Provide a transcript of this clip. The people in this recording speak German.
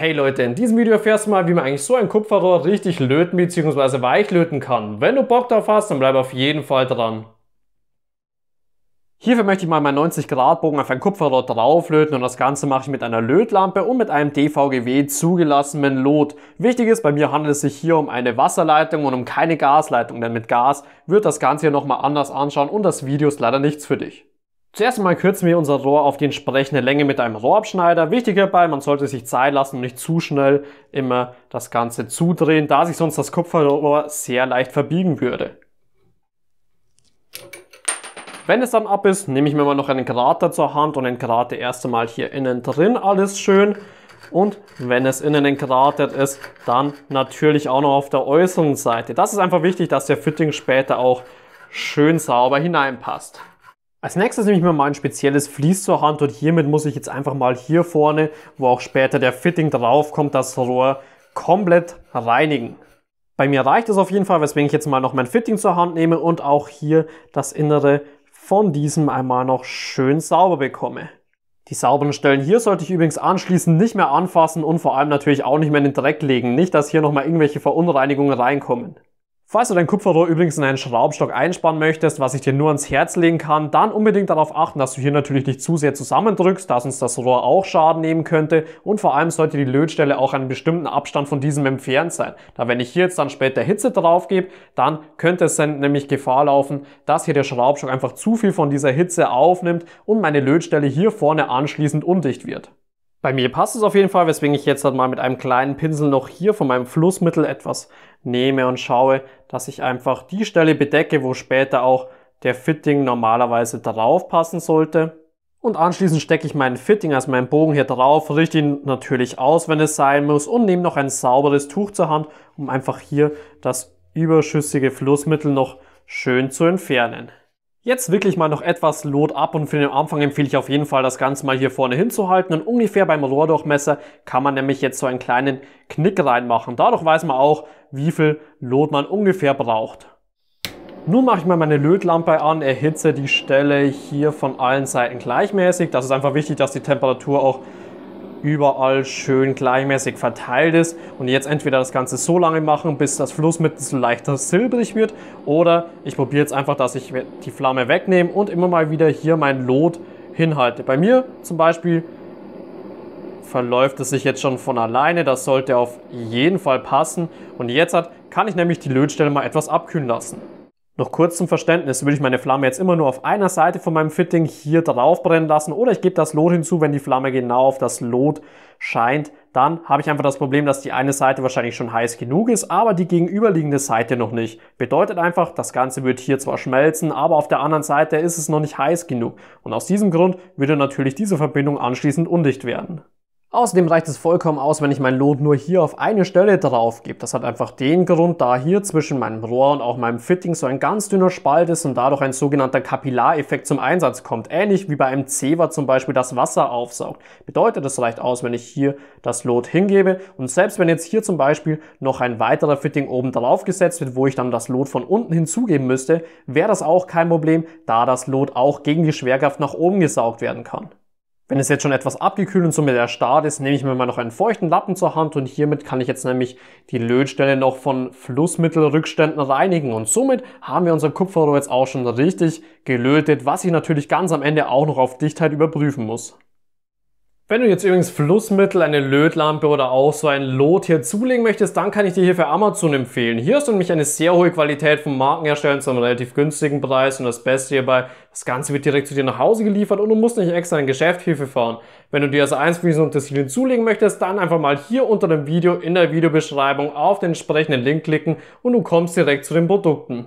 Hey Leute, in diesem Video erfährst du mal, wie man eigentlich so ein Kupferrohr richtig löten bzw. weich löten kann. Wenn du Bock drauf hast, dann bleib auf jeden Fall dran. Hierfür möchte ich mal meinen 90 Grad Bogen auf ein Kupferrohr drauflöten und das Ganze mache ich mit einer Lötlampe und mit einem DVGW zugelassenen Lot. Wichtig ist, bei mir handelt es sich hier um eine Wasserleitung und um keine Gasleitung, denn mit Gas wird das Ganze hier nochmal anders anschauen und das Video ist leider nichts für dich. Zuerst einmal kürzen wir unser Rohr auf die entsprechende Länge mit einem Rohrabschneider. Wichtig hierbei, man sollte sich Zeit lassen und nicht zu schnell immer das Ganze zudrehen, da sich sonst das Kupferrohr sehr leicht verbiegen würde. Wenn es dann ab ist, nehme ich mir mal noch einen Grater zur Hand und entgrate erst einmal hier innen drin alles schön. Und wenn es innen entgratet ist, dann natürlich auch noch auf der äußeren Seite. Das ist einfach wichtig, dass der Fitting später auch schön sauber hineinpasst. Als nächstes nehme ich mir mal ein spezielles Vlies zur Hand und hiermit muss ich jetzt einfach mal hier vorne, wo auch später der Fitting draufkommt, das Rohr komplett reinigen. Bei mir reicht es auf jeden Fall, weswegen ich jetzt mal noch mein Fitting zur Hand nehme und auch hier das Innere von diesem einmal noch schön sauber bekomme. Die sauberen Stellen hier sollte ich übrigens anschließend nicht mehr anfassen und vor allem natürlich auch nicht mehr in den Dreck legen. Nicht, dass hier nochmal irgendwelche Verunreinigungen reinkommen. Falls du dein Kupferrohr übrigens in einen Schraubstock einsparen möchtest, was ich dir nur ans Herz legen kann, dann unbedingt darauf achten, dass du hier natürlich nicht zu sehr zusammendrückst, dass uns das Rohr auch Schaden nehmen könnte und vor allem sollte die Lötstelle auch einen bestimmten Abstand von diesem entfernt sein. Da wenn ich hier jetzt dann später Hitze drauf gebe, dann könnte es dann nämlich Gefahr laufen, dass hier der Schraubstock einfach zu viel von dieser Hitze aufnimmt und meine Lötstelle hier vorne anschließend undicht wird. Bei mir passt es auf jeden Fall, weswegen ich jetzt halt mal mit einem kleinen Pinsel noch hier von meinem Flussmittel etwas nehme und schaue, dass ich einfach die Stelle bedecke, wo später auch der Fitting normalerweise drauf passen sollte. Und anschließend stecke ich meinen Fitting, also meinen Bogen hier drauf, richte ihn natürlich aus, wenn es sein muss und nehme noch ein sauberes Tuch zur Hand, um einfach hier das überschüssige Flussmittel noch schön zu entfernen. Jetzt wirklich mal noch etwas Lot ab und für den Anfang empfehle ich auf jeden Fall, das Ganze mal hier vorne hinzuhalten und ungefähr beim Rohrdurchmesser kann man nämlich jetzt so einen kleinen Knick reinmachen. Dadurch weiß man auch, wie viel Lot man ungefähr braucht. Nun mache ich mal meine Lötlampe an, erhitze die Stelle hier von allen Seiten gleichmäßig. Das ist einfach wichtig, dass die Temperatur auch überall schön gleichmäßig verteilt ist und jetzt entweder das Ganze so lange machen, bis das Flussmittel so leichter silbrig wird oder ich probiere jetzt einfach, dass ich die Flamme wegnehme und immer mal wieder hier mein Lot hinhalte. Bei mir zum Beispiel verläuft es sich jetzt schon von alleine, das sollte auf jeden Fall passen und jetzt hat, kann ich nämlich die Lötstelle mal etwas abkühlen lassen. Noch kurz zum Verständnis, würde ich meine Flamme jetzt immer nur auf einer Seite von meinem Fitting hier drauf brennen lassen oder ich gebe das Lot hinzu, wenn die Flamme genau auf das Lot scheint, dann habe ich einfach das Problem, dass die eine Seite wahrscheinlich schon heiß genug ist, aber die gegenüberliegende Seite noch nicht. Bedeutet einfach, das Ganze wird hier zwar schmelzen, aber auf der anderen Seite ist es noch nicht heiß genug und aus diesem Grund würde natürlich diese Verbindung anschließend undicht werden. Außerdem reicht es vollkommen aus, wenn ich mein Lot nur hier auf eine Stelle drauf gebe. Das hat einfach den Grund, da hier zwischen meinem Rohr und auch meinem Fitting so ein ganz dünner Spalt ist und dadurch ein sogenannter Kapillareffekt zum Einsatz kommt. Ähnlich wie bei einem Zewa zum Beispiel das Wasser aufsaugt. Bedeutet, es reicht aus, wenn ich hier das Lot hingebe und selbst wenn jetzt hier zum Beispiel noch ein weiterer Fitting oben drauf gesetzt wird, wo ich dann das Lot von unten hinzugeben müsste, wäre das auch kein Problem, da das Lot auch gegen die Schwerkraft nach oben gesaugt werden kann. Wenn es jetzt schon etwas abgekühlt und somit erstarrt ist, nehme ich mir mal noch einen feuchten Lappen zur Hand und hiermit kann ich jetzt nämlich die Lötstelle noch von Flussmittelrückständen reinigen und somit haben wir unser Kupferrohr jetzt auch schon richtig gelötet, was ich natürlich ganz am Ende auch noch auf Dichtheit überprüfen muss. Wenn du jetzt übrigens Flussmittel, eine Lötlampe oder auch so ein Lot hier zulegen möchtest, dann kann ich dir hier für Amazon empfehlen. Hier ist nämlich eine sehr hohe Qualität von Markenherstellern zu einem relativ günstigen Preis und das Beste hierbei, das Ganze wird direkt zu dir nach Hause geliefert und du musst nicht extra in Geschäftshilfe fahren. Wenn du dir also eins von diesen Utensilien zulegen möchtest, dann einfach mal hier unter dem Video in der Videobeschreibung auf den entsprechenden Link klicken und du kommst direkt zu den Produkten.